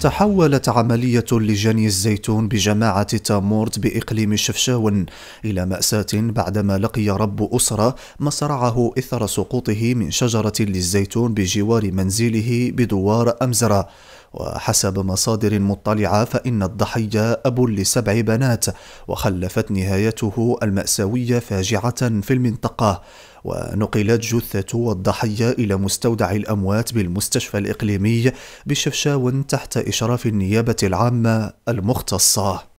تحولت عملية لجني الزيتون بجماعة تامورت بإقليم شفشاون إلى مأساة بعدما لقي رب أسرة مصرعه إثر سقوطه من شجرة للزيتون بجوار منزله بدوار أمزرة وحسب مصادر مطلعة فإن الضحية أب لسبع بنات وخلفت نهايته المأساوية فاجعة في المنطقة ونقلت جثة والضحية إلى مستودع الأموات بالمستشفى الإقليمي بشفشاون تحت إشراف النيابة العامة المختصة